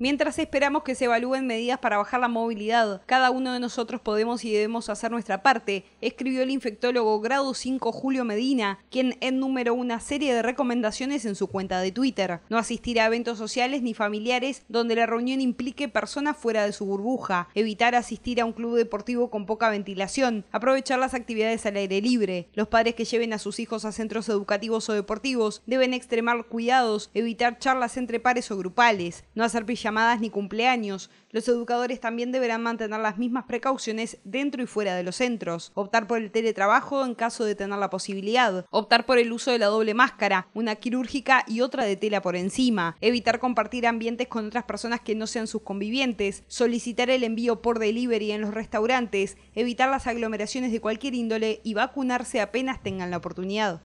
Mientras esperamos que se evalúen medidas para bajar la movilidad, cada uno de nosotros podemos y debemos hacer nuestra parte, escribió el infectólogo grado 5 Julio Medina, quien enumeró una serie de recomendaciones en su cuenta de Twitter. No asistir a eventos sociales ni familiares donde la reunión implique personas fuera de su burbuja, evitar asistir a un club deportivo con poca ventilación, aprovechar las actividades al aire libre. Los padres que lleven a sus hijos a centros educativos o deportivos deben extremar cuidados, evitar charlas entre pares o grupales, no hacer llamadas ni cumpleaños. Los educadores también deberán mantener las mismas precauciones dentro y fuera de los centros, optar por el teletrabajo en caso de tener la posibilidad, optar por el uso de la doble máscara, una quirúrgica y otra de tela por encima, evitar compartir ambientes con otras personas que no sean sus convivientes, solicitar el envío por delivery en los restaurantes, evitar las aglomeraciones de cualquier índole y vacunarse apenas tengan la oportunidad.